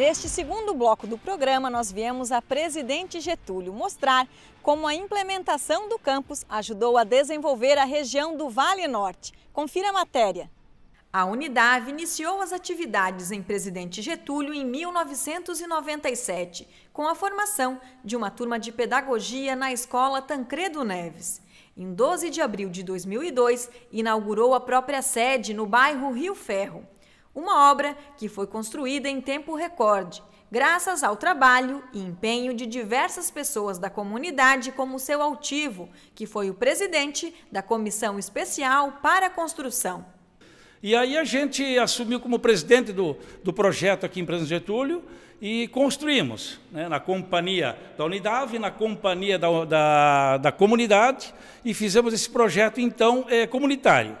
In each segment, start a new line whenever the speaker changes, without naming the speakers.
Neste segundo bloco do programa, nós viemos a presidente Getúlio mostrar como a implementação do campus ajudou a desenvolver a região do Vale Norte. Confira a matéria. A Unidade iniciou as atividades em Presidente Getúlio em 1997, com a formação de uma turma de pedagogia na Escola Tancredo Neves. Em 12 de abril de 2002, inaugurou a própria sede no bairro Rio Ferro. Uma obra que foi construída em tempo recorde, graças ao trabalho e empenho de diversas pessoas da comunidade, como seu altivo, que foi o presidente da Comissão Especial para a Construção.
E aí a gente assumiu como presidente do, do projeto aqui em Presidente Getúlio e construímos, né, na companhia da Unidade, na companhia da, da, da comunidade, e fizemos esse projeto, então, é, comunitário.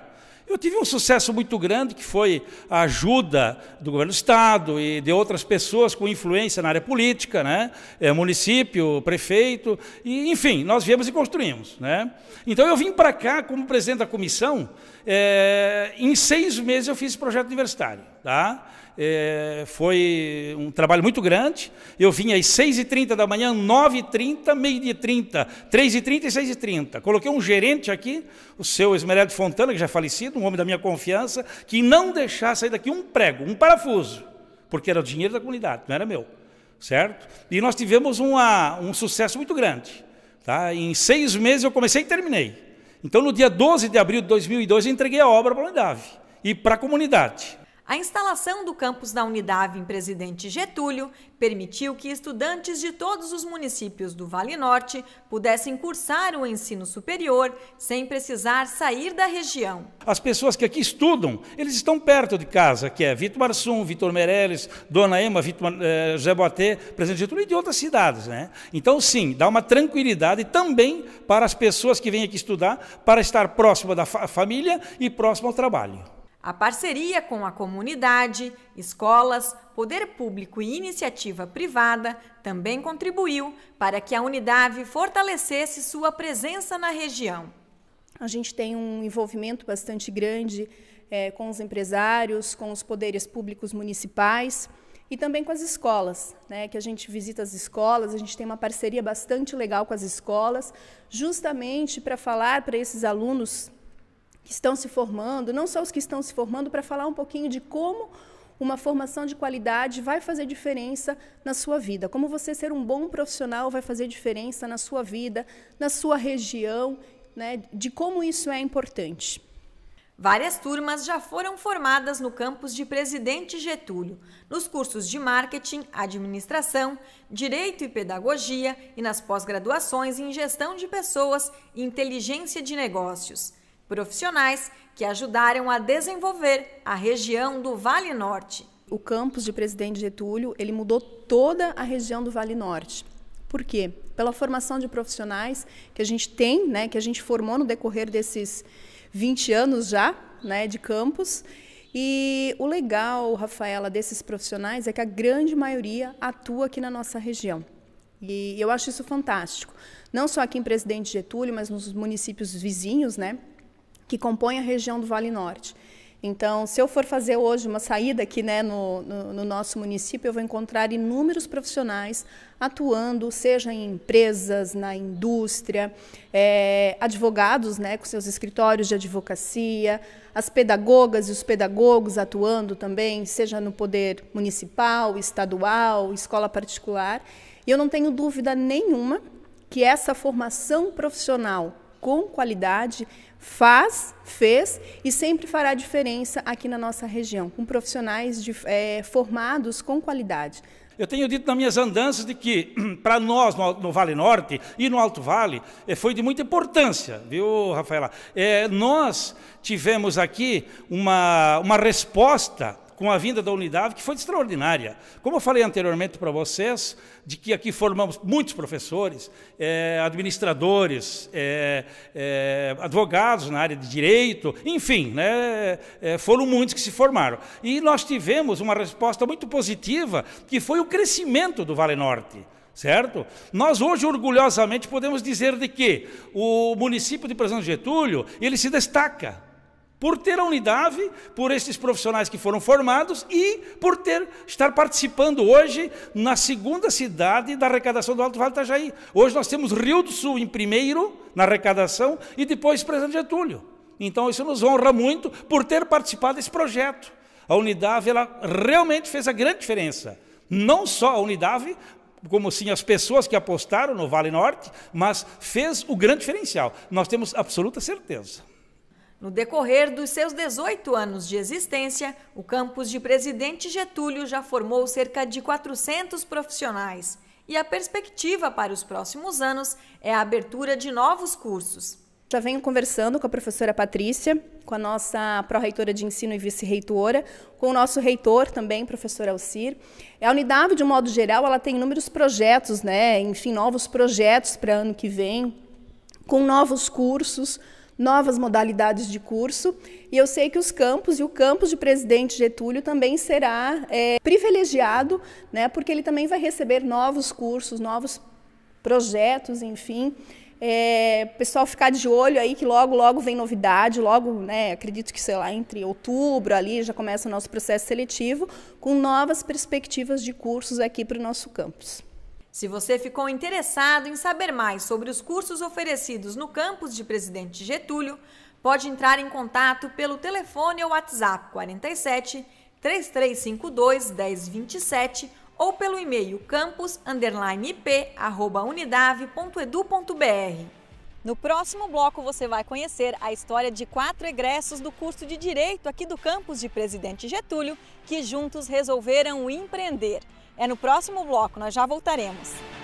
Eu tive um sucesso muito grande, que foi a ajuda do governo do Estado e de outras pessoas com influência na área política, né? É, município, prefeito, e, enfim, nós viemos e construímos. Né? Então eu vim para cá como presidente da comissão, é, em seis meses eu fiz esse projeto universitário. Tá? É, foi um trabalho muito grande. Eu vim às 6h30 da manhã, 9h30, meio-dia 30, 3h30 e 6h30. Coloquei um gerente aqui, o seu Esmeraldo Fontana, que já é falecido, um homem da minha confiança, que não deixasse sair daqui um prego, um parafuso, porque era o dinheiro da comunidade, não era meu. Certo? E nós tivemos uma, um sucesso muito grande. Tá? Em seis meses eu comecei e terminei. Então, no dia 12 de abril de 2002, eu entreguei a obra para a Unidade e para a comunidade.
A instalação do campus da Unidade em Presidente Getúlio permitiu que estudantes de todos os municípios do Vale Norte pudessem cursar o ensino superior sem precisar sair da região.
As pessoas que aqui estudam, eles estão perto de casa, que é Vitor Marçum, Vitor Meirelles, Dona Ema, Vitor, eh, José Boatê, Presidente Getúlio e de outras cidades. Né? Então, sim, dá uma tranquilidade também para as pessoas que vêm aqui estudar, para estar próximo da família e próximo ao trabalho.
A parceria com a comunidade, escolas, poder público e iniciativa privada também contribuiu para que a Unidade fortalecesse
sua presença na região. A gente tem um envolvimento bastante grande é, com os empresários, com os poderes públicos municipais e também com as escolas, né, que a gente visita as escolas, a gente tem uma parceria bastante legal com as escolas, justamente para falar para esses alunos que estão se formando, não só os que estão se formando, para falar um pouquinho de como uma formação de qualidade vai fazer diferença na sua vida. Como você ser um bom profissional vai fazer diferença na sua vida, na sua região, né, de como isso é importante.
Várias turmas já foram formadas no campus de Presidente Getúlio, nos cursos de Marketing, Administração, Direito e Pedagogia e nas pós-graduações em Gestão de Pessoas e Inteligência de Negócios profissionais que ajudaram
a desenvolver a região do Vale Norte. O campus de Presidente Getúlio, ele mudou toda a região do Vale Norte. Por quê? Pela formação de profissionais que a gente tem, né, que a gente formou no decorrer desses 20 anos já, né, de campus. E o legal, Rafaela, desses profissionais é que a grande maioria atua aqui na nossa região. E eu acho isso fantástico. Não só aqui em Presidente Getúlio, mas nos municípios vizinhos, né? que compõem a região do Vale Norte. Então, se eu for fazer hoje uma saída aqui né, no, no, no, nosso município, eu vou encontrar inúmeros profissionais atuando, seja em empresas, na indústria, é, advogados né, com seus escritórios de advocacia, as pedagogas e os pedagogos atuando também, seja no poder municipal, estadual, escola particular. E eu não tenho dúvida nenhuma que essa formação profissional com qualidade, faz, fez e sempre fará diferença aqui na nossa região, com profissionais de, é, formados com qualidade.
Eu tenho dito nas minhas andanças de que, para nós, no, Vale Norte e no Alto Vale, eh, foi de muita importância, viu, Rafaela? É, nós tivemos aqui uma, uma resposta com a vinda da unidade, que foi extraordinária. Como eu falei anteriormente para vocês, de que aqui formamos muitos professores, é, administradores, é, é, advogados na área de direito, enfim, né, foram muitos que se formaram. E nós tivemos uma resposta muito positiva, que foi o crescimento do Vale Norte certo? Nós hoje orgulhosamente podemos dizer de que o município de Presidente Getúlio, ele se destaca por ter a Unidade, por esses profissionais que foram formados e por ter estar participando hoje na segunda cidade da arrecadação do Alto Vale do Itajaí. Hoje nós temos Rio do Sul em primeiro na arrecadação e depois Presidente Getúlio. Então isso nos honra muito por ter participado desse projeto. A Unidade ela realmente fez a grande diferença. Não só a Unidade, como sim as pessoas que apostaram no Vale Norte, mas fez o grande diferencial. Nós temos absoluta certeza.
No decorrer dos seus 18 anos de existência, o campus de Presidente Getúlio já formou cerca de 400 profissionais e a perspectiva para os próximos anos é a
abertura de novos cursos. Já venho conversando com a professora Patrícia, com a nossa pró-reitora de ensino e vice-reitora, com o nosso reitor também, professor Alcir. A Unidade, de um modo geral, ela tem inúmeros projetos, né? enfim, novos projetos para ano que vem, com novos cursos, novas modalidades de curso. E eu sei que os campos e o campus de Presidente Getúlio também será é, privilegiado, né, porque ele também vai receber novos cursos, novos projetos, enfim. É, pessoal ficar de olho aí que logo, logo vem novidade, logo, né, acredito que, sei lá, entre outubro ali já começa o nosso processo seletivo, com novas perspectivas de cursos aqui para o nosso campus.
Se você ficou interessado em saber mais sobre os cursos oferecidos no campus de Presidente Getúlio, pode entrar em contato pelo telefone ou WhatsApp 47 3352 1027 ou pelo e-mail campus_ip@unidave.edu.br. No próximo bloco você vai conhecer a história de quatro egressos do curso de Direito aqui do campus de Presidente Getúlio, que juntos resolveram empreender. É no próximo bloco, nós já voltaremos.